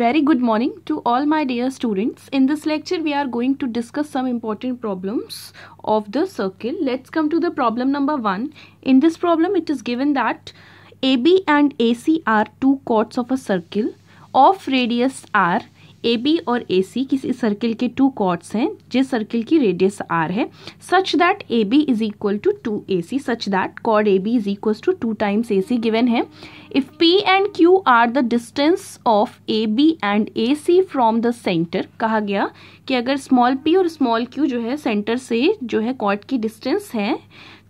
Very good morning to all my dear students. In this lecture we are going to discuss some important problems of the circle. Let's come to the problem number 1. In this problem it is given that AB and AC are two chords of a circle of radius r A B और A सी किसी circle के two chords हैं जिस circle की radius R है such that A B is equal to two A C such that chord A B is equal to two times A C given है if P and Q are the distance of A B and A C from the centre कहा गया कि अगर small P और small Q जो है centre से जो है कॉर्ड की डिस्टेंस है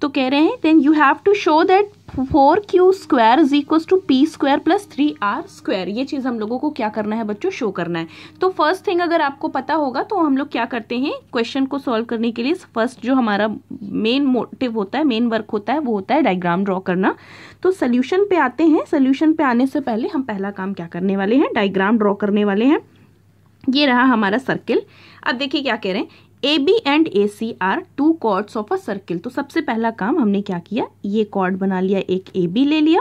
तो कह रहे हैं then you have to show that four Q square is equal to P square plus three R square ये चीज़ हम लोगों को क्या करना है बच्चों शो करना है तो फर्स्ट थिंग अगर आपको पता होगा तो हम लोग क्या करते हैं क्वेश्चन को सॉल्व करने के लिए फर्स्ट जो हमारा मेन मोटिव होता है मेन वर्क होता है वो होता है डायग्राम ड्रॉ करना तो सोल्यूशन पे आते हैं सोल्यूशन पे आने से पहले हम पहला काम क्या करने वाले हैं डायग्राम ड्रॉ करने वाले हैं ये रहा हमारा सर्किल अब देखिए क्या कह रहे हैं A B and A C are two chords of a circle तो सबसे पहला काम हमने क्या किया ये कॉर्ड बना लिया एक ए बी ले लिया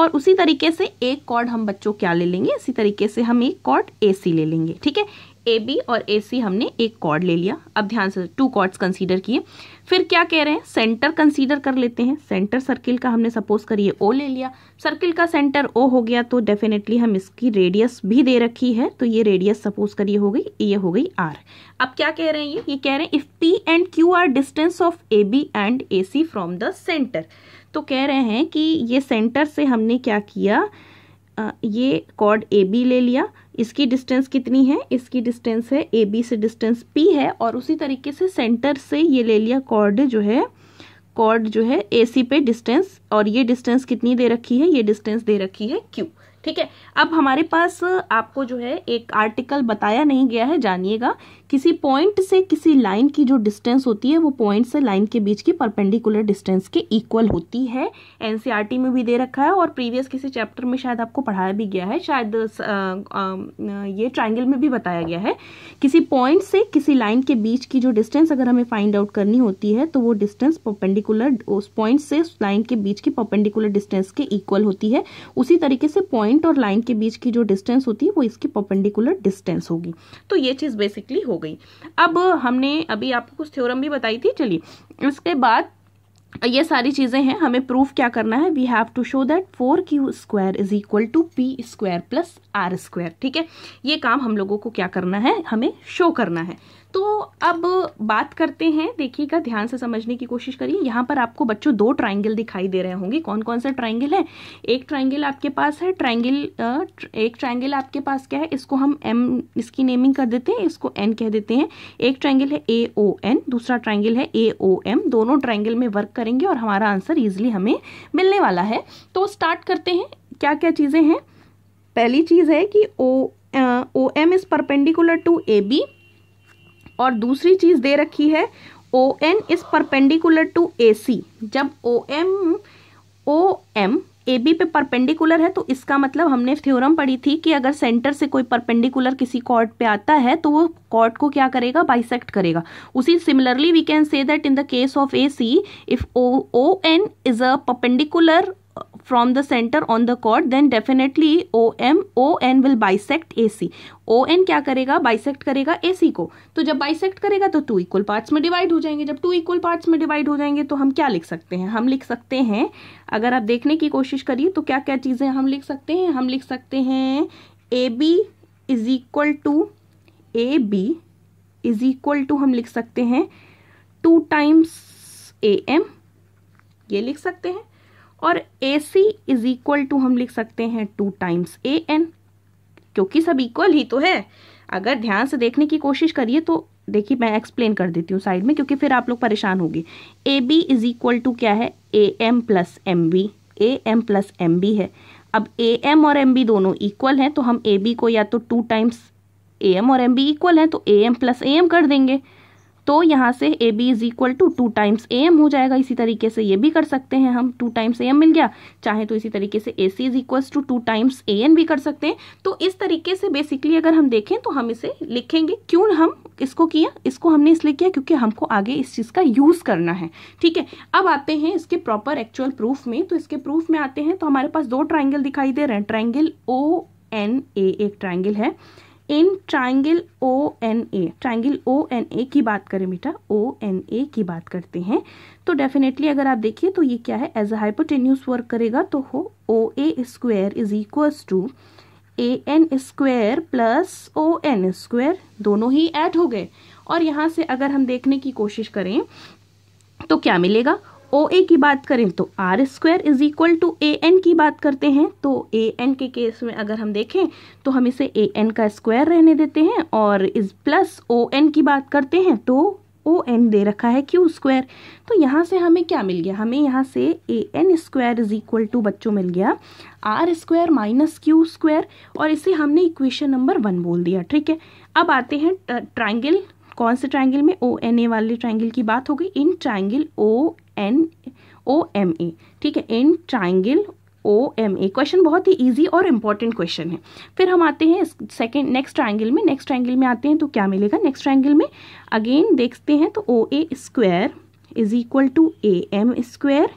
और उसी तरीके से एक कॉर्ड हम बच्चों क्या ले लेंगे इसी तरीके से हम एक कॉर्ड ए सी ले लेंगे ठीक है ए बी और ए सी हमने एक कॉर्ड ले लिया अब ध्यान से टू कॉर्ड्स कंसीडर किए फिर क्या कह रहे हैं सेंटर कंसीडर कर लेते हैं सेंटर सर्किल का हमने सपोज करिए ओ ले लिया सर्किल का सेंटर ओ हो गया तो डेफिनेटली हम इसकी रेडियस भी दे रखी है तो ये रेडियस सपोज करिए हो गई ये हो गई आर अब क्या कह रहे हैं ये ये कह रहे हैं if P and Q are distance of A B and A C from the centre तो कह रहे हैं कि ये सेंटर से हमने क्या किया ये कॉर्ड ए बी ले लिया इसकी डिस्टेंस कितनी है इसकी डिस्टेंस है ए बी से डिस्टेंस पी है और उसी तरीके से सेंटर से ये ले लिया कॉर्ड जो है कॉर्ड जो है ए सी पे डिस्टेंस और ये डिस्टेंस कितनी दे रखी है ये डिस्टेंस दे रखी है क्यू ठीक है अब हमारे पास आपको जो है एक आर्टिकल बताया नहीं गया है जानिएगा किसी पॉइंट से किसी लाइन की जो डिस्टेंस होती है वो पॉइंट से लाइन के बीच की परपेंडिकुलर डिस्टेंस के इक्वल होती है एनसीईआरटी e में भी दे रखा है और प्रीवियस किसी चैप्टर में शायद आपको पढ़ाया भी गया है शायद ये ट्राइंगल में भी बताया गया है किसी पॉइंट से किसी लाइन के बीच की जो डिस्टेंस अगर हमें फाइंड आउट करनी होती है तो वो डिस्टेंस परपेंडिकुलर उस पॉइंट से लाइन के बीच की परपेंडिकुलर डिस्टेंस के इक्वल होती है उसी तरीके से पॉइंट और लाइन के बीच की जो डिस्टेंस होती है वो इसकी परपेंडिकुलर डिस्टेंस होगी तो ये चीज़ बेसिकली होगी गई अब हमने अभी आपको कुछ थ्योरम भी बताई थी चलिए उसके बाद ये सारी चीज़ें हैं हमें प्रूफ क्या करना है we have to show that four Q square is equal to P square plus R square ठीक है ये काम हम लोगों को क्या करना है हमें शो करना है तो अब बात करते हैं देखिएगा ध्यान से समझने की कोशिश करिए यहाँ पर आपको बच्चों दो ट्राइंगल दिखाई दे रहे होंगे कौन कौन सा ट्राइंगल है एक ट्राइंगल आपके पास है ट्राइंगल एक ट्राइंगल आपके पास क्या है इसको हम एम इसकी नेमिंग कर देते हैं इसको एन कह देते हैं एक ट्राइंगल है ए ओ एन दूसरा ट्राइंगल है ए ओ एम दोनों ट्राइंगल में वर्क करेंगे और हमारा आंसर ईजिली हमें मिलने वाला है तो स्टार्ट करते हैं क्या क्या चीज़ें हैं पहली चीज़ है कि O O M is perpendicular to A B और दूसरी चीज़ दे रखी है O N is perpendicular to A C जब O M O M A B पे परपेंडिकुलर है तो इसका मतलब हमने थ्योरम पढ़ी थी कि अगर सेंटर से कोई परपेंडिकुलर किसी कॉर्ड पे आता है तो वो कॉर्ड को क्या करेगा बाइसेक्ट करेगा उसी similarly we can say that in the case of A C if O O N is a perpendicular from the centre on the chord then definitely O M O N will bisect A C O N क्या करेगा bisect करेगा ए सी को तो जब bisect करेगा तो two equal parts में divide हो जाएंगे जब टू इक्वल पार्ट्स में डिवाइड हो जाएंगे तो हम क्या लिख सकते हैं हम लिख सकते हैं अगर आप देखने की कोशिश करिए तो क्या क्या चीज़ें हम लिख सकते हैं हम लिख सकते हैं A B is equal to A B is equal to हम लिख सकते हैं टू टाइम्स ए एम ये लिख सकते हैं और A C is equal to हम लिख सकते हैं टू टाइम्स ए एन क्योंकि सब इक्वल ही तो है अगर ध्यान से देखने की कोशिश करिए तो देखिए मैं एक्सप्लेन कर देती हूँ साइड में क्योंकि फिर आप लोग परेशान होगी A B is equal to क्या है A M plus M B A M plus M B है अब ए एम और एम बी दोनों इक्वल हैं तो हम ए बी को या तो टू टाइम्स ए एम और एम बी इक्वल हैं तो A M plus A M कर देंगे तो यहाँ से A B is equal to two times A M हो जाएगा इसी तरीके से ये भी कर सकते हैं हम टू टाइम्स ए एम मिल गया चाहे तो इसी तरीके से A C is equal to two times A N भी कर सकते हैं तो इस तरीके से बेसिकली अगर हम देखें तो हम इसे लिखेंगे क्यों हम इसको किया इसको हमने इसलिए किया क्योंकि हमको आगे इस चीज़ का यूज़ करना है ठीक है अब आते हैं इसके प्रॉपर एक्चुअल प्रूफ में तो इसके प्रूफ में आते हैं तो हमारे पास दो ट्राइंगल दिखाई दे रहे हैं ट्राइंगल ओ एन ए एक ट्राइंगल है in triangle O N A triangle O N A की बात करें बेटा ओ एन ए की बात करते हैं तो डेफिनेटली अगर आप देखिए तो ये क्या है एज अ हाइपोटेन्यूस वर्क करेगा तो हो O A square is equals to A N square plus O N square दोनों ही ऐड हो गए और यहाँ से अगर हम देखने की कोशिश करें तो क्या मिलेगा ओ ए की बात करें तो R square is equal to A N की बात करते हैं तो ए एन के केस में अगर हम देखें तो हम इसे ए एन का स्क्वायर रहने देते हैं और इस प्लस ओ एन की बात करते हैं तो ओ एन दे रखा है क्यू स्क्वायर तो यहाँ से हमें क्या मिल गया हमें यहाँ से A N square is equal to बच्चों मिल गया R square minus Q square और इसे हमने इक्वेशन नंबर वन बोल दिया ठीक है अब आते हैं ट्राइंगल कौन से ट्राइंगल में ओ एन ए वाले ट्राइंगल की बात हो गई in triangle O N O M A ठीक है in triangle O M A question बहुत ही ईजी और इम्पॉर्टेंट क्वेश्चन है फिर हम आते हैं सेकेंड नेक्स्ट ट्राइंगल में नेक्स्ट ट्राइंगल में आते हैं तो क्या मिलेगा नेक्स्ट ट्राइंगल में अगेन देखते हैं तो O A square is equal to A M square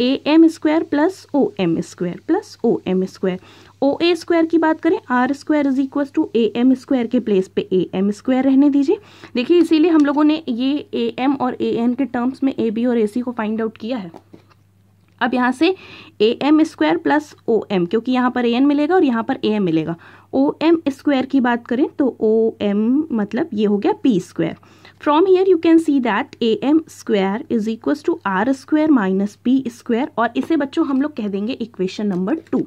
A M square plus O M square plus O M square O A square की बात करें R square is equal to A M square के place पे A M square रहने दीजिए देखिए इसीलिए हम लोगों ने ये ए एम और ए एन के टर्म्स में ए बी और ए सी को फाइंड आउट किया है अब यहाँ से A M square plus O M क्योंकि यहाँ पर ए एन मिलेगा और यहाँ पर ए एम मिलेगा ओ एम स्क्वायर की बात करें तो ओ एम मतलब ये हो गया P square from here you can see that A M square is equal to R square minus B square और इसे बच्चों हम लोग कह देंगे इक्वेशन नंबर टू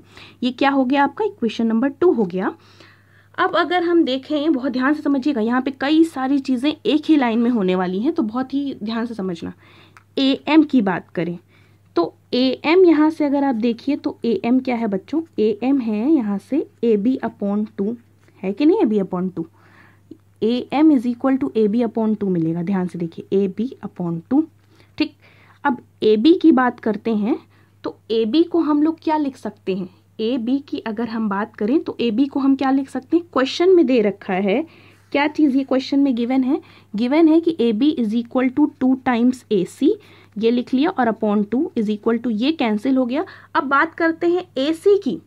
ये क्या हो गया आपका इक्वेशन नंबर टू हो गया अब अगर हम देखें बहुत ध्यान से समझिएगा यहाँ पे कई सारी चीज़ें एक ही लाइन में होने वाली हैं तो बहुत ही ध्यान से समझना ए एम की बात करें तो ए एम यहाँ से अगर आप देखिए तो ए एम क्या है बच्चों ए एम है यहाँ से ए बी अपॉन टू है कि नहीं A B upon two A M is equal to A B upon two मिलेगा ध्यान से देखिए ए बी अपॉन टू ठीक अब ए बी की बात करते हैं तो ए बी को हम लोग क्या लिख सकते हैं ए बी की अगर हम बात करें तो ए बी को हम क्या लिख सकते हैं क्वेश्चन में दे रखा है क्या चीज़ ये क्वेश्चन में गिवन है गिवन है कि A B is equal to two times A C ये लिख लिया और upon two is equal to ये कैंसिल हो गया अब बात करते हैं ए सी की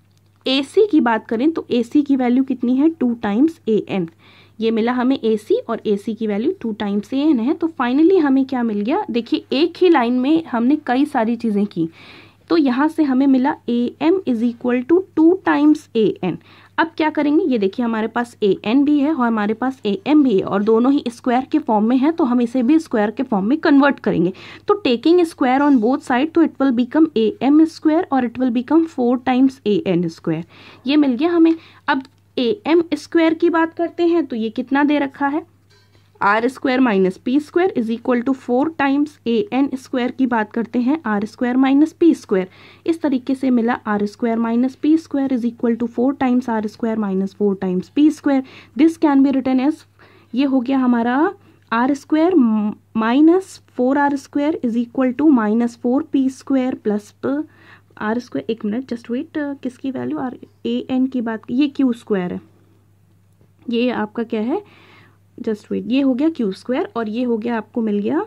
ए सी की बात करें तो ए सी की वैल्यू कितनी है टू टाइम्स ए एन ये मिला हमें ए सी और ए सी की value two times A N है तो फाइनली हमें क्या मिल गया देखिए एक ही लाइन में हमने कई सारी चीज़ें की तो यहाँ से हमें मिला A M is equal to two times A N अब क्या करेंगे ये देखिए हमारे पास ए एन भी है और हमारे पास ए एम भी है और दोनों ही स्क्वायर के फॉर्म में है तो हम इसे भी स्क्वायर के फॉर्म में कन्वर्ट करेंगे तो taking square on both side तो it will become A M square और it will become four times A N square ये मिल गया हमें अब ए एम स्क्वायर की बात करते हैं तो ये कितना दे रखा है R square minus P square is equal to four times A N square की बात करते हैं R square minus P square इस तरीके से मिला R square minus P square is equal to four times R square minus four times P square this can be written as ये हो गया हमारा R square minus four R square is equal to minus four P square plus R square एक minute just wait किसकी value R A N की बात ये Q square है ये आपका क्या है जस्ट वेट ये हो गया क्यू स्क्वायर और ये हो गया आपको मिल गया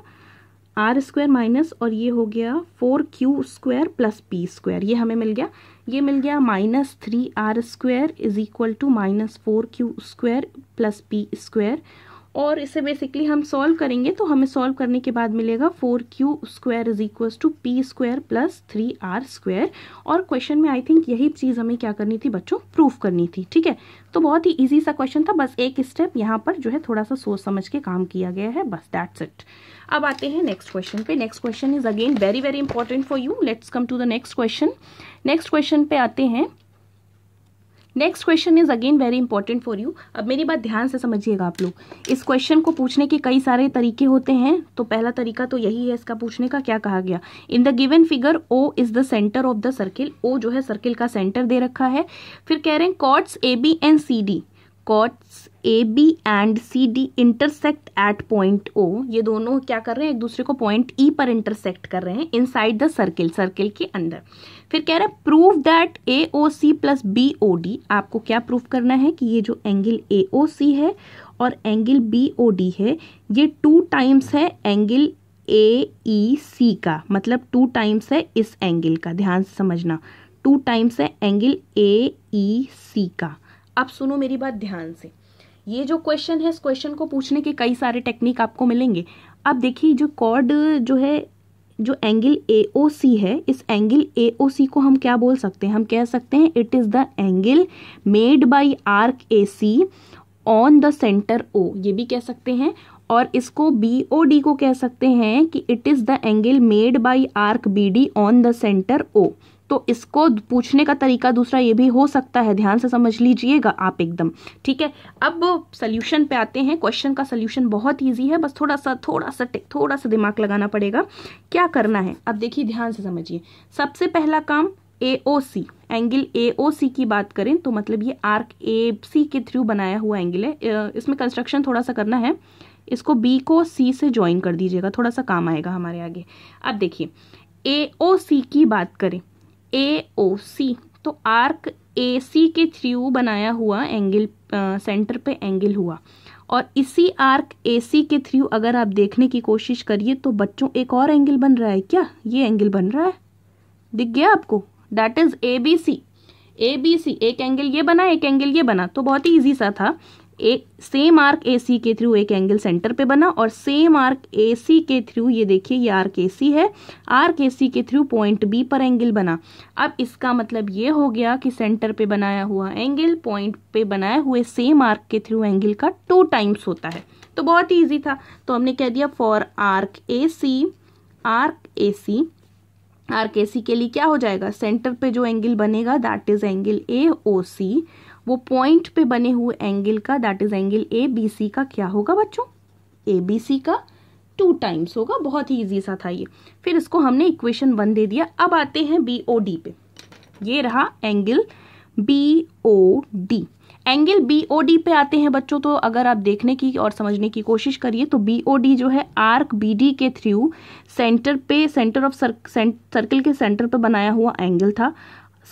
आर स्क्वायर माइनस और ये हो गया four Q square plus P square ये हमें मिल गया ये मिल गया minus three R square is equal to minus four Q square plus P square और इसे बेसिकली हम सॉल्व करेंगे तो हमें सॉल्व करने के बाद मिलेगा four Q square is equal to P square plus three R square और क्वेश्चन में आई थिंक यही चीज़ हमें क्या करनी थी बच्चों प्रूफ करनी थी ठीक है तो बहुत ही ईजी सा क्वेश्चन था बस एक स्टेप यहाँ पर जो है थोड़ा सा सोच समझ के काम किया गया है बस दैट्स इट अब आते हैं नेक्स्ट क्वेश्चन पे next question is again very very important for you let's come to the next question next question पे आते हैं next question is again very important for you अब मेरी बात ध्यान से समझिएगा आप लोग इस क्वेश्चन को पूछने के कई सारे तरीके होते हैं तो पहला तरीका तो यही है इसका पूछने का क्या कहा गया in the given figure O is the centre of the circle O जो है सर्किल का सेंटर दे रखा है फिर कह रहे हैं chords A B and C D chords A B and C D intersect at point O ये दोनों क्या कर रहे हैं एक दूसरे को पॉइंट ई e पर इंटरसेक्ट कर रहे हैं inside the circle circle के अंदर फिर कह रहे हैं prove that A O C plus B O D आपको क्या प्रूव करना है कि ये जो एंगल ए ओ सी है और एंगल बी ओ डी है ये टू टाइम्स है एंगल ए ई सी का मतलब टू टाइम्स है इस एंगल का ध्यान से समझना टू टाइम्स है एंगल ए ई सी का अब सुनो मेरी बात ध्यान से ये जो क्वेश्चन है इस क्वेश्चन को पूछने के कई सारे टेक्निक आपको मिलेंगे अब देखिए जो कॉर्ड जो है जो एंगल ए ओ सी है इस एंगल ए ओ सी को हम क्या बोल सकते हैं हम कह सकते हैं it is the angle made by arc A C on the centre O ये भी कह सकते हैं और इसको बी ओ डी को कह सकते हैं कि it is the angle made by arc B D on the centre O तो इसको पूछने का तरीका दूसरा ये भी हो सकता है ध्यान से समझ लीजिएगा आप एकदम ठीक है अब सल्यूशन पे आते हैं क्वेश्चन का सोल्यूशन बहुत ईजी है बस थोड़ा सा थोड़ा सा थोड़ा सा दिमाग लगाना पड़ेगा क्या करना है अब देखिए ध्यान से समझिए सबसे पहला काम ए O C angle A O सी की बात करें तो मतलब ये आर्क ए सी के थ्रू बनाया हुआ एंगल है इसमें कंस्ट्रक्शन थोड़ा सा करना है इसको बी को सी से ज्वाइन कर दीजिएगा थोड़ा सा काम आएगा हमारे आगे अब देखिए ए ओ सी की बात करें ए ओ सी तो आर्क ए सी के थ्रू बनाया हुआ एंगल सेंटर पे एंगल हुआ और इसी आर्क ए सी के थ्रू अगर आप देखने की कोशिश करिए तो बच्चों एक और एंगल बन रहा है क्या ये एंगल बन रहा है दिख गया आपको that is A B C A B C एक एंगल ये बना एक एंगल ये बना तो बहुत ही ईजी सा था एक सेम आर्क ए सी के थ्रू एक एंगल सेंटर पे बना और सेम आर्क ए सी के थ्रू ये देखिए ये आर्क ए सी है आर्क ए सी के थ्रू पॉइंट बी पर एंगल बना अब इसका मतलब ये हो गया कि सेंटर पे बनाया हुआ एंगल पॉइंट पे बनाए हुए सेम आर्क के थ्रू एंगल का टू टाइम्स होता है तो बहुत ही ईजी था तो हमने कह दिया for arc A C arc A C arc A C के लिए क्या हो जाएगा सेंटर पे जो एंगल बनेगा that is angle A O C वो पॉइंट पे बने हुए एंगल का that is angle A B C का क्या होगा बच्चों ए बी सी का टू टाइम्स होगा बहुत ही ईजी सा था ये फिर इसको हमने इक्वेशन वन दे दिया अब आते हैं बी ओ डी पे ये रहा angle B O D angle B O D पे आते हैं बच्चों तो अगर आप देखने की और समझने की कोशिश करिए तो बी ओ डी जो है आर्क बी डी के थ्रू सेंटर पे सेंटर ऑफ सर्क सर्कल के सेंटर पे बनाया हुआ एंगल था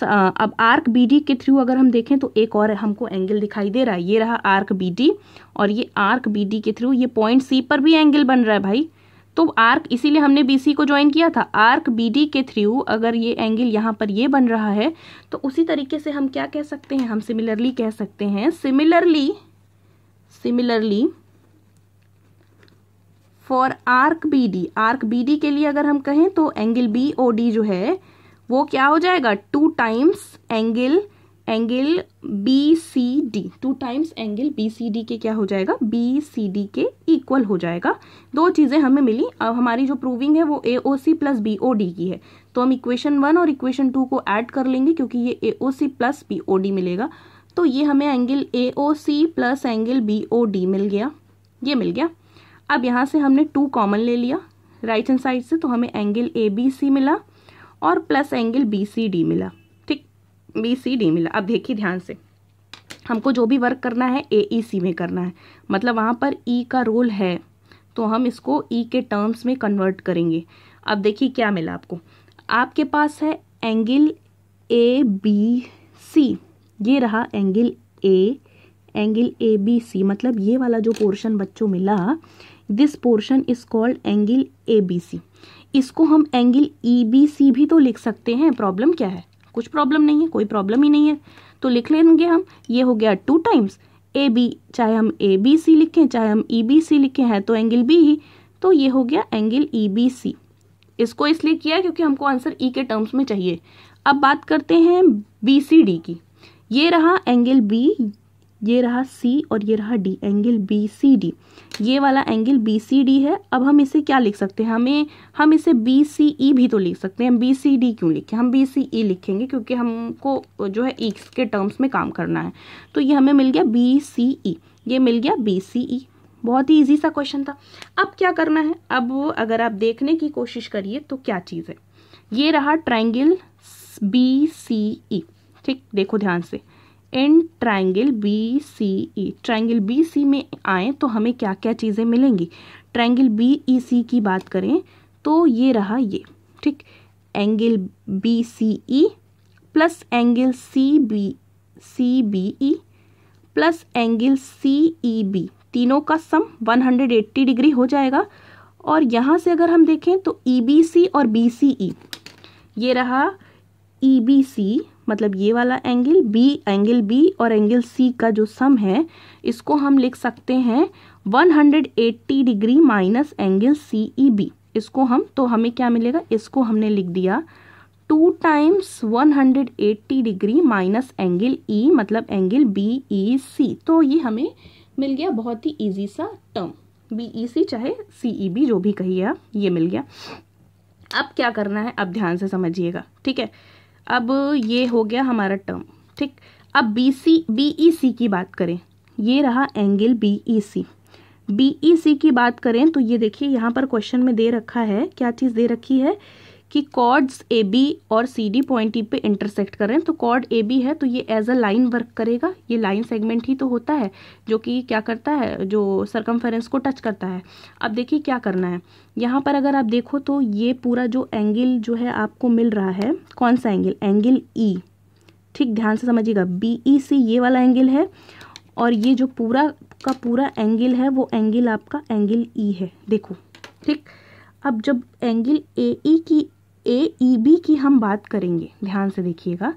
अब आर्क बी डी के थ्रू अगर हम देखें तो एक और हमको एंगल दिखाई दे रहा है ये रहा आर्क बी डी और ये आर्क बी डी के थ्रू ये पॉइंट सी पर भी एंगल बन रहा है भाई तो आर्क इसीलिए हमने बी सी को ज्वाइन किया था आर्क बी डी के थ्रू अगर ये एंगल यहाँ पर ये बन रहा है तो उसी तरीके से हम क्या कह सकते हैं हम सिमिलरली कह सकते हैं similarly similarly for arc B D arc B D के लिए अगर हम कहें तो एंगल बी ओ डी जो है वो क्या हो जाएगा two times angle angle B C D two times angle B C D के क्या हो जाएगा बी सी डी के इक्वल हो जाएगा दो चीज़ें हमें मिली अब हमारी जो प्रूविंग है वो A O C plus B O D की है तो हम इक्वेशन वन और इक्वेशन टू को ऐड कर लेंगे क्योंकि ये A O C plus B O D मिलेगा तो ये हमें angle A O C plus angle B O D मिल गया ये मिल गया अब यहाँ से हमने टू कॉमन ले लिया राइट हैंड साइड से तो हमें एंगल ए बी सी मिला और plus angle B C D मिला ठीक बी सी डी मिला अब देखिए ध्यान से हमको जो भी वर्क करना है ए ई सी में करना है मतलब वहाँ पर ई e का रोल है तो हम इसको ई e के टर्म्स में कन्वर्ट करेंगे अब देखिए क्या मिला आपको आपके पास है एंगल ए बी सी ये रहा angle A angle A B C मतलब ये वाला जो पोर्शन बच्चों मिला this portion is called angle A B C इसको हम एंगल ई बी सी भी तो लिख सकते हैं प्रॉब्लम क्या है कुछ प्रॉब्लम नहीं है कोई प्रॉब्लम ही नहीं है तो लिख लेंगे हम ये हो गया टू टाइम्स ए बी चाहे हम ए बी सी लिखें चाहे हम ई बी सी लिखें हैं तो एंगल बी ही तो ये हो गया एंगल ई बी सी इसको इसलिए किया क्योंकि हमको आंसर ई e के टर्म्स में चाहिए अब बात करते हैं बी सी डी की ये रहा एंगल बी ये रहा सी और ये रहा D angle B C D ये वाला एंगल बी सी डी है अब हम इसे क्या लिख सकते हैं हमें हम इसे बी सी ई भी तो लिख सकते हैं बी सी डी क्यों लिखे हम बी सी ई लिखेंगे क्योंकि हमको जो है एक e के टर्म्स में काम करना है तो ये हमें मिल गया बी सी ई ये मिल गया बी सी ई बहुत ही ईजी सा क्वेश्चन था अब क्या करना है अब अगर आप देखने की कोशिश करिए तो क्या चीज़ है ये रहा ट्राइंगल बी सी ई ठीक देखो ध्यान से in triangle B C E triangle B C में आए तो हमें क्या क्या चीज़ें मिलेंगी ट्राइंगल बी ई सी की बात करें तो ये रहा ये ठीक angle B C E plus angle C B C B E plus angle C E B तीनों का सम 180 डिग्री हो जाएगा और यहाँ से अगर हम देखें तो ई बी सी और बी सी ई ये रहा ई बी सी मतलब ये वाला एंगल बी एंगल बी और एंगल सी का जो सम है इसको हम लिख सकते हैं 180 degree minus angle C E B इसको हम तो हमें क्या मिलेगा इसको हमने लिख दिया two times 180 degree minus angle E मतलब एंगल बी ई सी तो ये हमें मिल गया बहुत ही ईजी सा टर्म बी ई सी चाहे सी ई बी जो भी कहिए आप ये मिल गया अब क्या करना है अब ध्यान से समझिएगा ठीक है अब ये हो गया हमारा टर्म ठीक अब B C B E C की बात करें ये रहा angle B E C B E C की बात करें तो ये देखिए यहाँ पर क्वेश्चन में दे रखा है क्या चीज़ दे रखी है कि कॉर्ड्स ए बी और सी डी पॉइंट ई पे इंटरसेक्ट कर रहे हैं तो कॉर्ड ए बी है तो ये एज अ लाइन वर्क करेगा ये लाइन सेगमेंट ही तो होता है जो कि क्या करता है जो सरकमफेरेंस को टच करता है अब देखिए क्या करना है यहाँ पर अगर आप देखो तो ये पूरा जो एंगल जो है आपको मिल रहा है कौन सा एंगल एंगल ई ठीक ध्यान से समझिएगा बी ई सी ये वाला एंगल है और ये जो पूरा का पूरा एंगल है वो एंगल आपका एंगल ई e है देखो ठीक अब जब एंगल ए ई की ए ई बी की हम बात करेंगे ध्यान से देखिएगा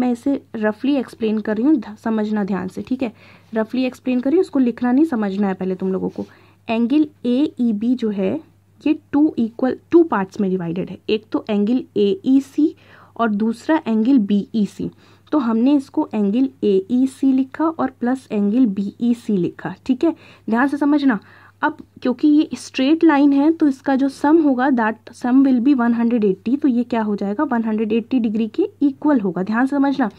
मैं इसे रफली एक्सप्लेन कर रही हूँ समझना ध्यान से ठीक है रफली एक्सप्लेन कर रही हूँ उसको लिखना नहीं समझना है पहले तुम लोगों को एंगल ए ई बी जो है ये टू इक्वल टू पार्ट्स में डिवाइडेड है एक तो एंगल ए ई सी और दूसरा एंगल बी ई सी तो हमने इसको एंगल ए ई सी लिखा और plus angle B E C लिखा ठीक है ध्यान से समझना अब क्योंकि ये स्ट्रेट लाइन है तो इसका जो सम होगा दैट सम विल बी 180 तो ये क्या हो जाएगा 180 डिग्री के इक्वल होगा ध्यान समझना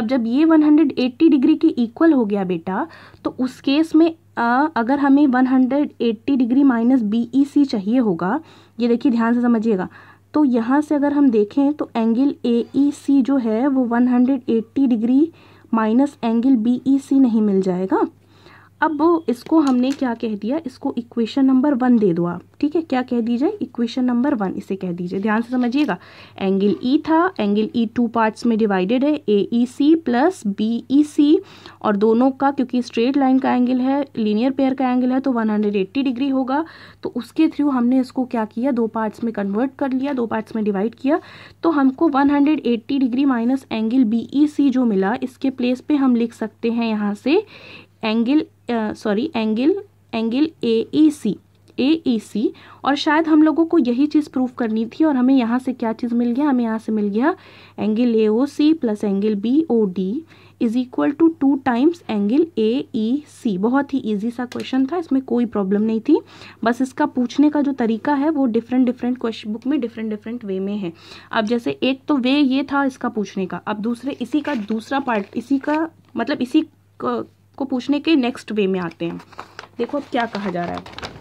अब जब ये 180 डिग्री के इक्वल हो गया बेटा तो उस केस में आ, अगर हमें 180 डिग्री माइनस बी चाहिए होगा ये देखिए ध्यान से समझिएगा तो यहाँ से अगर हम देखें तो एंगल ए e जो है वो 180 डिग्री माइनस एंगल बी नहीं मिल जाएगा अब इसको हमने क्या कह दिया इसको इक्वेशन नंबर वन दे दो आप ठीक है क्या कह दीजिए इक्वेशन नंबर वन इसे कह दीजिए ध्यान से समझिएगा एंगल ई e था एंगल ई टू पार्ट्स में डिवाइडेड है A E C plus B E C और दोनों का क्योंकि स्ट्रेट लाइन का एंगल है लीनियर पेयर का एंगल है तो 180 डिग्री होगा तो उसके थ्रू हमने इसको क्या किया दो पार्ट्स में कन्वर्ट कर लिया दो पार्ट्स में डिवाइड किया तो हमको eighty degree minus angle B E C जो मिला इसके प्लेस पर हम लिख सकते हैं यहाँ से angle sorry angle angle A E C A E C और शायद हम लोगों को यही चीज़ प्रूव करनी थी और हमें यहाँ से क्या चीज़ मिल गया हमें यहाँ से मिल गया angle A O C plus angle B O D is equal to two times angle A E C बहुत ही ईजी सा क्वेश्चन था इसमें कोई प्रॉब्लम नहीं थी बस इसका पूछने का जो तरीका है वो डिफरेंट डिफरेंट क्वेश्चन बुक में डिफरेंट डिफरेंट वे में है अब जैसे एक तो वे ये था इसका पूछने का अब दूसरे इसी का दूसरा पार्ट इसी का मतलब इसी को पूछने के नेक्स्ट वे में आते हैं देखो अब क्या कहा जा रहा है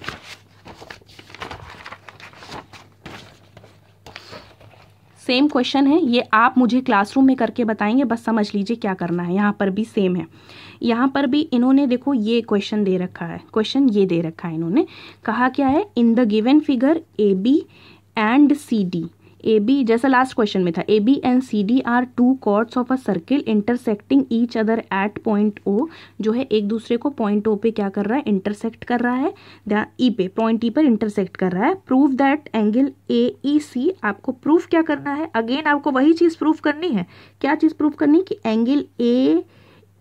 सेम क्वेश्चन है ये आप मुझे क्लासरूम में करके बताएंगे बस समझ लीजिए क्या करना है यहाँ पर भी सेम है यहाँ पर भी इन्होंने देखो ये क्वेश्चन दे रखा है क्वेश्चन ये दे रखा है इन्होंने कहा क्या है in the given figure A B and C D A B जैसा लास्ट क्वेश्चन में था A B and C D are two chords of a circle intersecting each other at point O जो है एक दूसरे को पॉइंट ओ पे क्या कर रहा है इंटरसेक्ट कर रहा है ई e पे पॉइंट ई e पर इंटरसेक्ट कर रहा है prove that angle A E C आपको प्रूफ क्या करना है अगेन आपको वही चीज़ प्रूफ करनी है क्या चीज़ प्रूफ करनी कि एंगल ए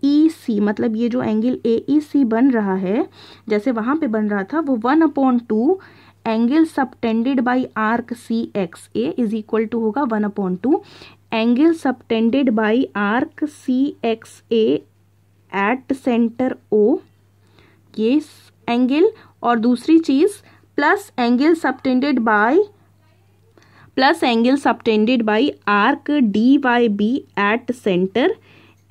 ई सी मतलब ये जो एंगल ए ई सी बन रहा है जैसे वहाँ पे बन रहा था वो one upon two angle subtended by arc C X A is equal to होगा one upon two angle subtended by arc C X A at centre O ये एंगल और दूसरी चीज plus angle subtended by plus angle subtended by arc D Y B at centre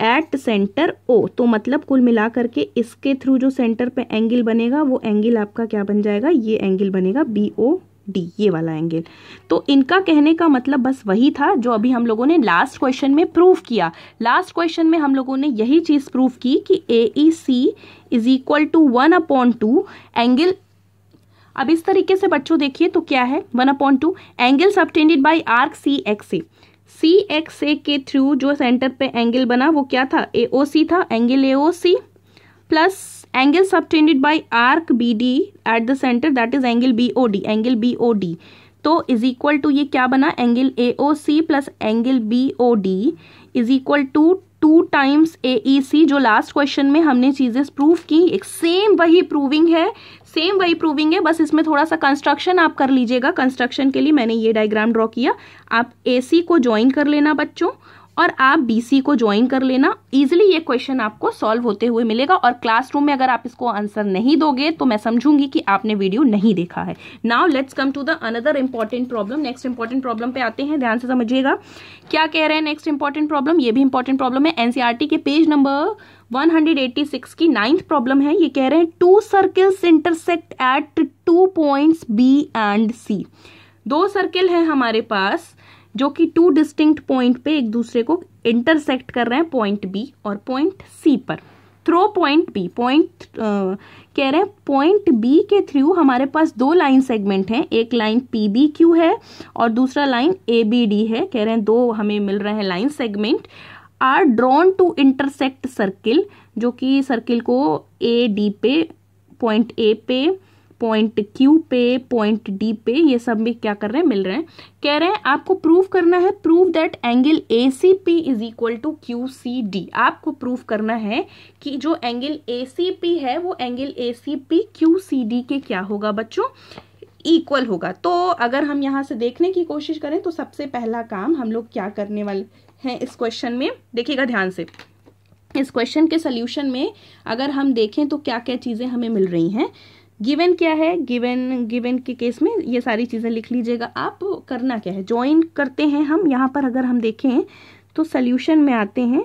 at centre O तो मतलब कुल मिला करके इसके थ्रू जो सेंटर पे एंगल बनेगा वो एंगल आपका क्या बन जाएगा ये एंगल बनेगा बी ओ डी ये वाला एंगल तो इनका कहने का मतलब बस वही था जो अभी हम लोगों ने लास्ट क्वेश्चन में प्रूव किया लास्ट क्वेश्चन में हम लोगों ने यही चीज़ प्रूव की कि A E C is equal to one upon two angle अब इस तरीके से बच्चों देखिए तो क्या है one upon two angle subtended by arc C X A C X A के थ्रू जो सेंटर पे एंगल बना वो क्या था ए ओ सी था angle A O C plus angle subtended by arc B D at the centre that is angle B O D angle B O D तो is equal to ये क्या बना angle A O C plus angle B O D is equal to two times A E C जो last question में हमने चीज़ें prove की एक सेम वही प्रूविंग है सेम वही प्रूविंग है बस इसमें थोड़ा सा कंस्ट्रक्शन आप कर लीजिएगा कंस्ट्रक्शन के लिए मैंने ये डायग्राम ड्रॉ किया आप ए को ज्वाइन कर लेना बच्चों और आप बीसी को ज्वाइन कर लेना इजिली ये क्वेश्चन आपको सॉल्व होते हुए मिलेगा और क्लासरूम में अगर आप इसको आंसर नहीं दोगे तो मैं समझूंगी कि आपने वीडियो नहीं देखा है now let's come to the another important problem next important problem पे आते हैं ध्यान से समझिएगा क्या कह रहे हैं नेक्स्ट इंपॉर्टेंट प्रॉब्लम ये भी इंपॉर्टेंट प्रॉब्लम है एनसीआरटी e के पेज नंबर 186 की नाइन्थ प्रॉब्लम है ये कह रहे हैं two circles intersect at two points B and C दो सर्किल है हमारे पास जो कि टू डिस्टिंक्ट पॉइंट पे एक दूसरे को इंटरसेक्ट कर रहे हैं पॉइंट बी और पॉइंट सी पर थ्रो पॉइंट बी पॉइंट कह रहे हैं पॉइंट बी के थ्रू हमारे पास दो लाइन सेगमेंट हैं एक लाइन पी बी क्यू है और दूसरा लाइन ए बी डी है कह रहे हैं दो हमें मिल रहे हैं line segment are drawn to intersect circle जो कि सर्किल को ए डी पे पॉइंट ए पे पॉइंट क्यू पे पॉइंट डी पे ये सब में क्या कर रहे हैं मिल रहे हैं कह रहे हैं आपको प्रूफ करना है proof that angle A C P is equal to Q C D आपको प्रूफ करना है कि जो एंगल ए सी पी है वो angle A C P Q C D के क्या होगा बच्चों इक्वल होगा तो अगर हम यहाँ से देखने की कोशिश करें तो सबसे पहला काम हम लोग क्या करने वाले हैं इस क्वेश्चन में देखिएगा ध्यान से इस क्वेश्चन के सोल्यूशन में अगर हम देखें तो क्या क्या चीज़ें हमें मिल रही हैं गिवन क्या है गिवन गिवन के केस में ये सारी चीज़ें लिख लीजिएगा आप करना क्या है ज्वाइन करते हैं हम यहाँ पर अगर हम देखें तो सल्यूशन में आते हैं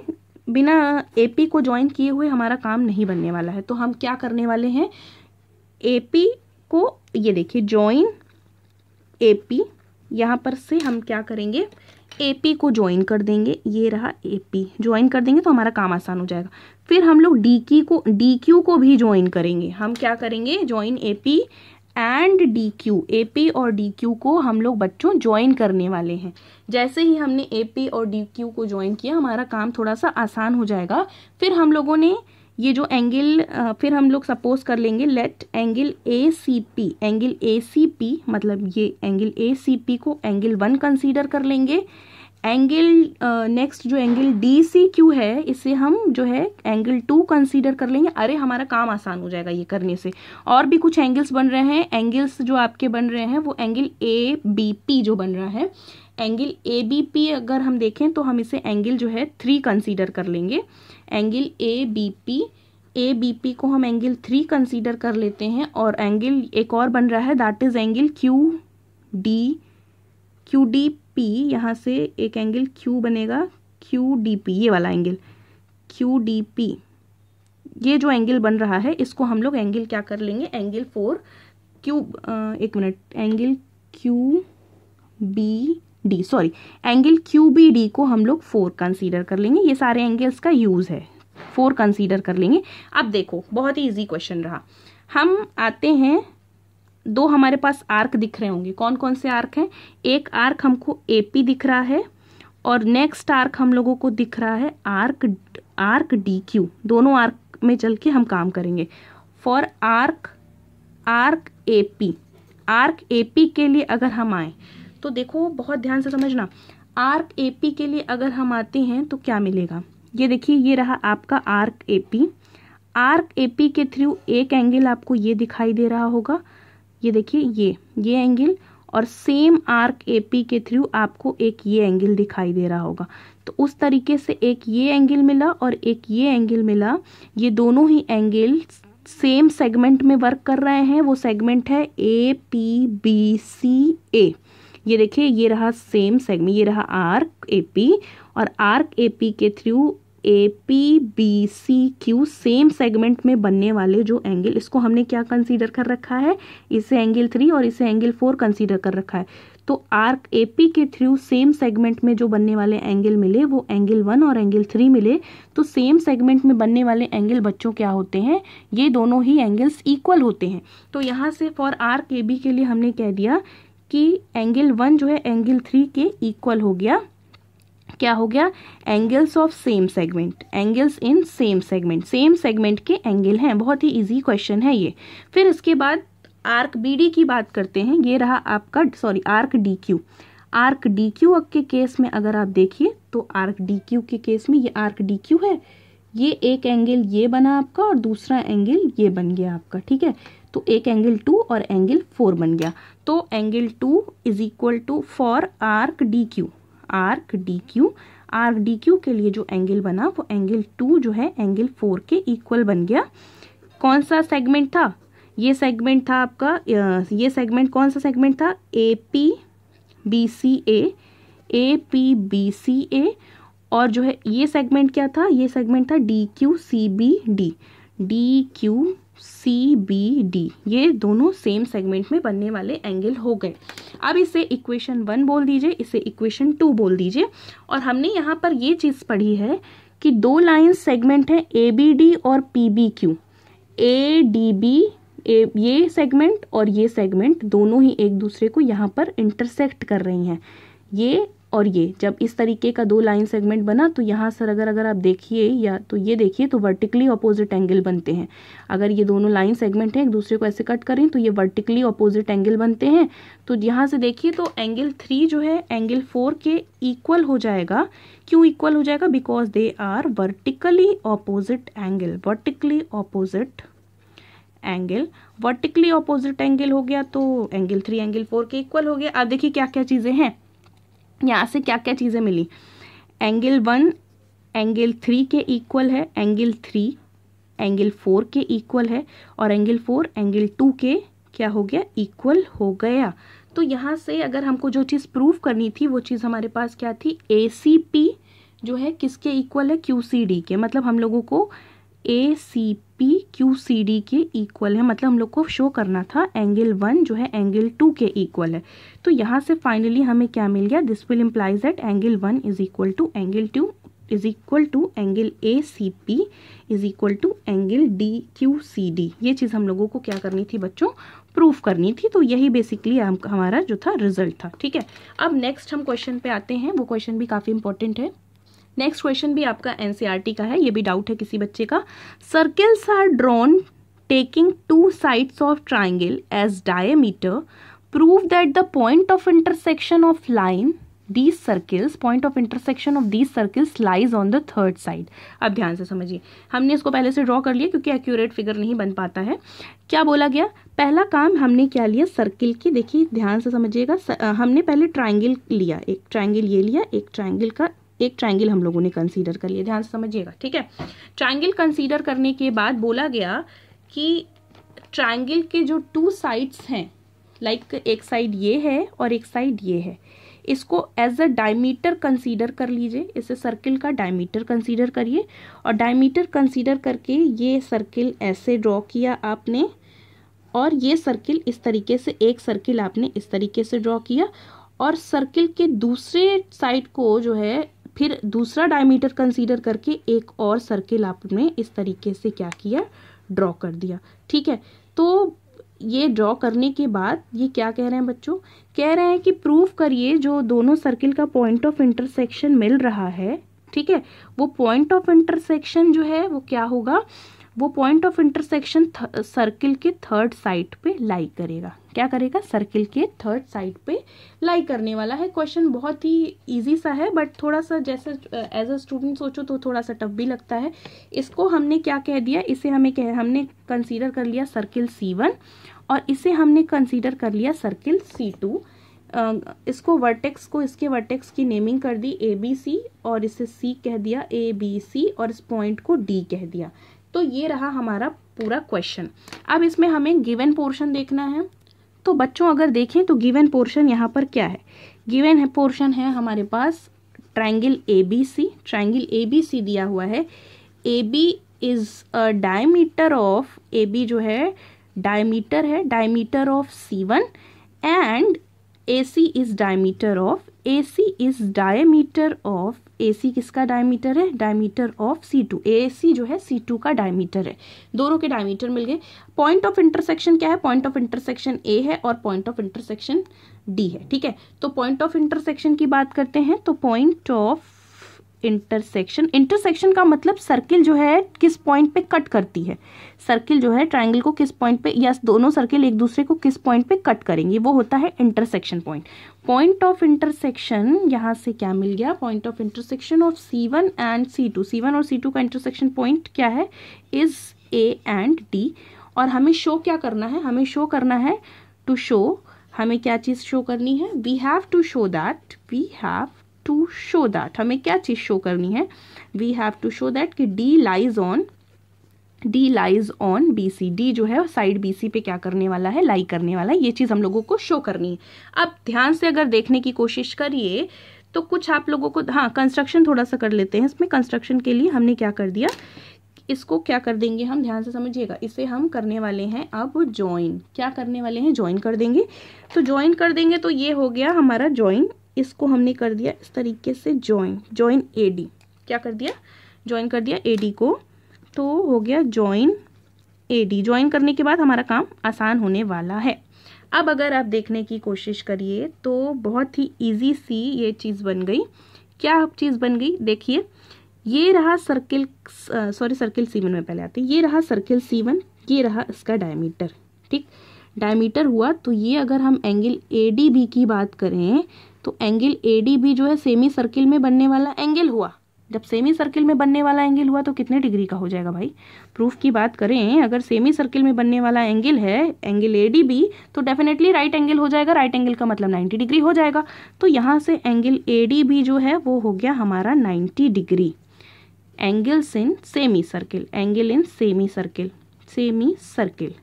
बिना एपी को ज्वाइन किए हुए हमारा काम नहीं बनने वाला है तो हम क्या करने वाले हैं एपी को ये देखिए ज्वाइन एपी यहाँ पर से हम क्या करेंगे ए को ज्वाइन कर देंगे ये रहा ए पी ज्वाइन कर देंगे तो हमारा काम आसान हो जाएगा फिर हम लोग डी की को डी क्यू को भी ज्वाइन करेंगे हम क्या करेंगे join A P and D Q A P और डी क्यू को हम लोग बच्चों ज्वाइन करने वाले हैं जैसे ही हमने ए पी और डी क्यू को ज्वाइन किया हमारा काम थोड़ा सा आसान हो जाएगा फिर हम लोगों ने ये जो एंगल फिर हम लोग सपोज कर लेंगे let angle A C P angle A C P मतलब ये एंगल ए सी पी को एंगल वन कंसीडर कर लेंगे एंगल नेक्स्ट जो एंगल डी सी क्यू है इसे हम जो है एंगल टू कंसीडर कर लेंगे अरे हमारा काम आसान हो जाएगा ये करने से और भी कुछ एंगल्स बन रहे हैं एंगल्स जो आपके बन रहे हैं वो एंगल ए बी पी जो बन रहा है एंगल ए बी पी अगर हम देखें तो हम इसे एंगल जो है थ्री कंसीडर कर लेंगे angle A B P A B P को हम एंगल थ्री कंसीडर कर लेते हैं और एंगल एक और बन रहा है that is angle Q D Q D P यहाँ से एक एंगल क्यू बनेगा क्यू डी पी ये वाला एंगल क्यू डी पी ये जो एंगल बन रहा है इसको हम लोग एंगल क्या कर लेंगे एंगल फोर क्यू एक minute angle Q B D sorry angle Q B D को हम लोग फोर कंसीडर कर लेंगे ये सारे एंगल्स का यूज़ है फोर कंसीडर कर लेंगे अब देखो बहुत ही इजी क्वेश्चन रहा हम आते हैं दो हमारे पास आर्क दिख रहे होंगे कौन कौन से आर्क हैं एक आर्क हमको ए पी दिख रहा है और नेक्स्ट आर्क हम लोगों को दिख रहा है आर्क आर्क डी क्यू दोनों आर्क में चल के हम काम करेंगे for arc arc A P arc A P के लिए अगर हम आए तो देखो बहुत ध्यान से समझना आर्क पी के लिए अगर हम आते हैं तो क्या मिलेगा ये देखिए ये रहा आपका आर्क पी आर्क पी के थ्रू एक एंगल आपको ये दिखाई दे रहा होगा ये देखिए ये ये एंगल और सेम आर्क पी के थ्रू आपको एक ये एंगल दिखाई दे रहा होगा तो उस तरीके से एक ये एंगल मिला और एक ये एंगल मिला ये दोनों ही एंगल सेम सेगमेंट में वर्क कर रहे हैं वो सेगमेंट है ए पी बी सी ए ये देखिए ये रहा सेम सेगमेंट ये रहा आर्क ए पी और आर्क ए पी के through A P B C Q same segment में बनने वाले जो एंगल इसको हमने क्या कंसीडर कर रखा है इसे एंगल थ्री और इसे एंगल फोर कंसीडर कर रखा है तो आर्क ए पी के थ्रू सेम सेगमेंट में जो बनने वाले एंगल मिले वो एंगल वन और एंगल थ्री मिले तो सेम सेगमेंट में बनने वाले एंगल बच्चों क्या होते हैं ये दोनों ही एंगल्स इक्वल होते हैं तो यहाँ से फॉर आर्क ए बी के लिए हमने कह दिया कि एंगल वन जो है एंगल थ्री के इक्वल हो गया क्या हो गया angles of same segment angles in same segment same segment के एंगल हैं बहुत ही इजी क्वेश्चन है ये फिर इसके बाद आर्क बी की बात करते हैं ये रहा आपका sorry arc D Q arc D Q के केस में अगर आप देखिए तो आर्क डी क्यू के केस में ये आर्क डी क्यू है ये एक एंगल ये बना आपका और दूसरा एंगल ये बन गया आपका ठीक है तो एक एंगल टू और एंगल फोर बन गया तो angle two is equal to for arc D Q arc D Q arc D Q के लिए जो एंगल बना वो एंगल टू जो है एंगल फोर के इक्वल बन गया कौन सा सेगमेंट था ये सेगमेंट था आपका ये सेगमेंट कौन सा सेगमेंट था A P B C A A P B C A और जो है ये सेगमेंट क्या था ये सेगमेंट था D Q C B D D Q C B D ये दोनों सेम सेगमेंट में बनने वाले एंगल हो गए अब इसे इक्वेशन वन बोल दीजिए इसे इक्वेशन टू बोल दीजिए और हमने यहाँ पर ये चीज़ पढ़ी है कि दो लाइन सेगमेंट हैं ए बी डी और P B Q A D B ये सेगमेंट और ये सेगमेंट दोनों ही एक दूसरे को यहाँ पर इंटरसेक्ट कर रही हैं ये और ये जब इस तरीके का दो लाइन सेगमेंट बना तो यहाँ सर अगर अगर आप देखिए या तो ये देखिए तो वर्टिकली अपोजिट एंगल बनते हैं अगर ये दोनों लाइन सेगमेंट हैं एक दूसरे को ऐसे कट करें तो ये वर्टिकली अपोजिट एंगल बनते हैं तो यहाँ से देखिए तो एंगल थ्री जो है एंगल फोर के इक्वल हो जाएगा क्यों इक्वल हो जाएगा because they are vertically opposite angle vertically opposite angle vertically opposite angle हो गया तो एंगल थ्री एंगल फोर के इक्वल हो गया आप देखिए क्या क्या चीज़ें हैं यहाँ से क्या क्या चीज़ें मिली एंगल वन एंगल थ्री के इक्वल है एंगल थ्री एंगल फोर के इक्वल है और एंगल फोर एंगल टू के क्या हो गया इक्वल हो गया तो यहाँ से अगर हमको जो चीज़ प्रूव करनी थी वो चीज़ हमारे पास क्या थी ए जो है किसके इक्वल है क्यू के मतलब हम लोगों को A P Q C D के इक्वल है मतलब हम लोग को शो करना था एंगल वन जो है एंगल टू के इक्वल है तो यहाँ से फाइनली हमें क्या मिल गया this will implies that angle one is equal to angle two is equal to angle A C P is equal to angle D Q C D ये चीज़ हम लोगों को क्या करनी थी बच्चों प्रूफ करनी थी तो यही बेसिकली हमारा जो था रिजल्ट था ठीक है अब नेक्स्ट हम क्वेश्चन पे आते हैं वो क्वेश्चन भी काफ़ी इंपॉर्टेंट है नेक्स्ट क्वेश्चन भी आपका एनसीईआरटी e का है ये भी डाउट है किसी बच्चे का circles are drawn taking two sides of triangle as diameter prove that the point of intersection of line these circles point of intersection of these circles lies on the third side अब ध्यान से समझिए हमने इसको पहले से draw कर लिया क्योंकि एक्यूरेट फिगर नहीं बन पाता है क्या बोला गया पहला काम हमने क्या लिया सर्किल की देखिए ध्यान से समझिएगा हमने पहले ट्राइंगल लिया एक ट्राइंगल ये लिया एक ट्राइंगल का एक ट्राइंगल हम लोगों ने कंसीडर कर लिया ध्यान से समझिएगा ठीक है ट्राइंगल कंसीडर करने के बाद बोला गया कि ट्राइंगल के जो टू साइड्स हैं लाइक एक साइड ये है और एक साइड ये है इसको एज अ डायमीटर कंसीडर कर लीजिए इसे सर्किल का डायमीटर कंसीडर करिए और डायमीटर कंसीडर करके ये सर्किल ऐसे ड्रॉ किया आपने और ये सर्किल इस तरीके से एक सर्किल आपने इस तरीके से ड्रॉ किया और सर्किल के दूसरे साइड को जो है फिर दूसरा डायमीटर कंसीडर करके एक और सर्किल आपने इस तरीके से क्या किया ड्रॉ कर दिया ठीक है तो ये ड्रॉ करने के बाद ये क्या कह रहे हैं बच्चों कह रहे हैं कि प्रूव करिए जो दोनों सर्किल का पॉइंट ऑफ इंटरसेक्शन मिल रहा है ठीक है वो पॉइंट ऑफ इंटरसेक्शन जो है वो क्या होगा वो पॉइंट ऑफ इंटरसेक्शन सर्किल के थर्ड साइड पे लाई करेगा क्या करेगा सर्किल के थर्ड साइड पे लाई करने वाला है क्वेश्चन बहुत ही इजी सा है बट थोड़ा सा जैसे एज अ स्टूडेंट सोचो तो थोड़ा सा टफ भी लगता है इसको हमने क्या कह दिया इसे हमें कह हमने कंसीडर कर लिया सर्किल सी वन और इसे हमने कंसीडर कर लिया सर्किल सी टू इसको वर्टेक्स को इसके वर्टेक्स की नेमिंग कर दी ए बी सी और इसे सी कह दिया ए बी सी और इस पॉइंट को डी कह दिया तो ये रहा हमारा पूरा क्वेश्चन अब इसमें हमें गिवन पोर्शन देखना है तो बच्चों अगर देखें तो गिवन पोर्शन यहाँ पर क्या है गिवन पोर्शन है हमारे पास triangle A B C triangle A B C दिया हुआ है A B is diameter of A B जो है डायमीटर है diameter of C one and A C is diameter of A C is diameter of A C किसका diameter है diameter of C two A C जो है सी two का diameter है दोनों के डायमीटर मिल गए पॉइंट ऑफ इंटरसेक्शन क्या है पॉइंट ऑफ इंटरसेक्शन ए है और पॉइंट ऑफ इंटरसेक्शन डी है ठीक है तो पॉइंट ऑफ इंटरसेक्शन की बात करते हैं तो पॉइंट ऑफ इंटरसेक्शन इंटरसेक्शन का मतलब सर्किल जो है किस पॉइंट पे कट करती है सर्किल जो है ट्राइंगल को किस पॉइंट पे या दोनों सर्किल एक दूसरे को किस पॉइंट पे कट करेंगे वो होता है intersection point point of intersection यहाँ से क्या मिल गया point of intersection of C one and C two C one और सी टू का इंटरसेक्शन पॉइंट क्या है इज ए एंड डी और हमें शो क्या करना है हमें शो करना है टू शो हमें क्या चीज़ शो करनी है we have to show that we have to show that हमें क्या चीज़ शो करनी है we have to show that कि D lies on D lies on B C D जो है साइड बी सी पे क्या करने वाला है लाई करने वाला है ये चीज़ हम लोगों को शो करनी है अब ध्यान से अगर देखने की कोशिश करिए तो कुछ आप लोगों को हाँ कंस्ट्रक्शन थोड़ा सा कर लेते हैं इसमें कंस्ट्रक्शन के लिए हमने क्या कर दिया इसको क्या कर देंगे हम ध्यान से समझिएगा इसे हम करने वाले हैं अब ज्वाइन क्या करने वाले हैं ज्वाइन कर देंगे तो ज्वाइन कर देंगे तो ये हो गया हमारा ज्वाइन इसको हमने कर दिया इस तरीके से ज्वाइन ज्वाइन ए डी क्या कर दिया ज्वाइन कर दिया ए डी को तो हो गया ज्वाइन ए डी ज्वाइन करने के बाद हमारा काम आसान होने वाला है अब अगर आप देखने की कोशिश करिए तो बहुत ही इजी सी ये चीज़ बन गई क्या चीज़ बन गई देखिए ये रहा सर्किल सॉरी सर्किल सीवन में पहले आते ये रहा सर्किल सीवन ये रहा इसका डायमीटर ठीक डायमीटर हुआ तो ये अगर हम एंगल ए डी बी की बात करें तो एंगल ए डी भी जो है सेमी सर्किल में बनने वाला एंगल हुआ जब सेमी सर्किल में बनने वाला एंगल हुआ तो कितने डिग्री का हो जाएगा भाई प्रूफ की बात करें अगर सेमी सर्किल में बनने वाला एंगल है एंगल ए डी बी तो डेफिनेटली राइट एंगल हो जाएगा राइट एंगल का मतलब 90 डिग्री हो जाएगा तो यहाँ से एंगल ए डी बी जो है वो हो गया हमारा 90 degree angles in semi semicircle angle in semi circle semi circle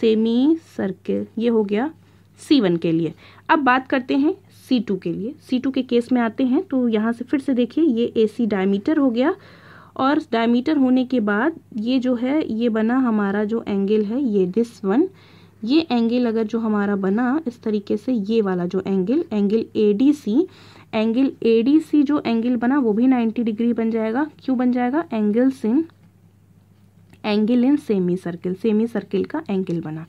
semi circle ये हो गया सी वन के लिए अब बात करते हैं सी टू के लिए सी टू के केस में आते हैं तो यहाँ से फिर से देखिए ये ए सी डायमीटर हो गया और डायमीटर होने के बाद ये जो है ये बना हमारा जो एंगल है ये दिस वन ये एंगल अगर जो हमारा बना इस तरीके से ये वाला जो angle angle A D C angle A D C जो एंगल बना वो भी 90 डिग्री बन जाएगा क्यों बन जाएगा angle in angle in semi circle semi circle का एंगल बना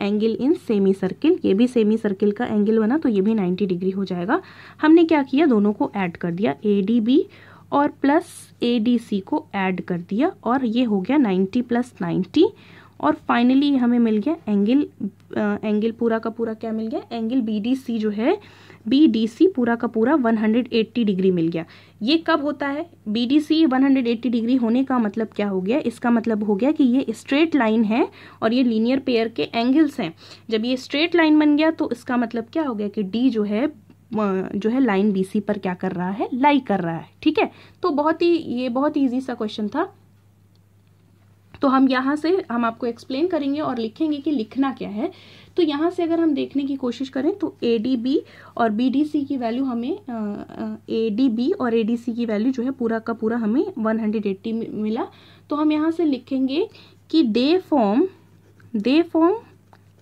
एंगल इन सेमी सर्किल ये भी सेमी सर्किल का एंगल बना तो ये भी 90 डिग्री हो जाएगा हमने क्या किया दोनों को ऐड कर दिया ए डी बी और प्लस ए डी सी को ऐड कर दिया और ये हो गया 90 प्लस 90 और फाइनली हमें मिल गया एंगल एंगल uh, पूरा का पूरा क्या मिल गया एंगल बी डी सी जो है बी डी सी पूरा का पूरा 180 डिग्री मिल गया ये कब होता है बी डी सी 180 डिग्री होने का मतलब क्या हो गया इसका मतलब हो गया कि ये स्ट्रेट लाइन है और ये लीनियर पेयर के एंगल्स हैं जब ये स्ट्रेट लाइन बन गया तो इसका मतलब क्या हो गया कि डी जो है जो है लाइन बी सी पर क्या कर रहा है लाई कर रहा है ठीक है तो बहुत ही ये बहुत ईजी सा क्वेश्चन था तो हम यहाँ से हम आपको एक्सप्लेन करेंगे और लिखेंगे कि लिखना क्या है तो यहाँ से अगर हम देखने की कोशिश करें तो ए डी बी और बी डी सी की वैल्यू हमें ए डी बी और ए डी सी की वैल्यू जो है पूरा का पूरा हमें वन हंड्रेड एट्टी मिला तो हम यहाँ से लिखेंगे कि they form they form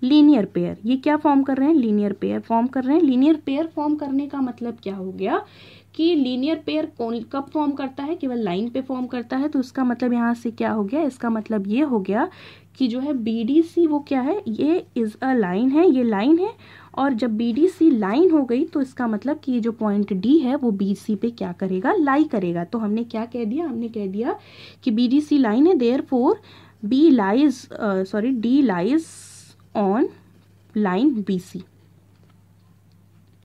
linear pair ये क्या फॉर्म कर रहे हैं लीनियर पेयर फॉर्म कर रहे हैं लीनियर पेयर फॉर्म करने का मतलब क्या हो गया कि लीनियर पेयर कौन कब फॉर्म करता है केवल लाइन पे फॉर्म करता है तो उसका मतलब यहाँ से क्या हो गया इसका मतलब ये हो गया कि जो है बी वो क्या है ये इज़ अ लाइन है ये लाइन है और जब बी डी सी लाइन हो गई तो इसका मतलब कि ये जो पॉइंट डी है वो बी सी पे क्या करेगा लाई करेगा तो हमने क्या कह दिया हमने कह दिया कि बी डी सी लाइन है therefore B lies sorry D lies on line B C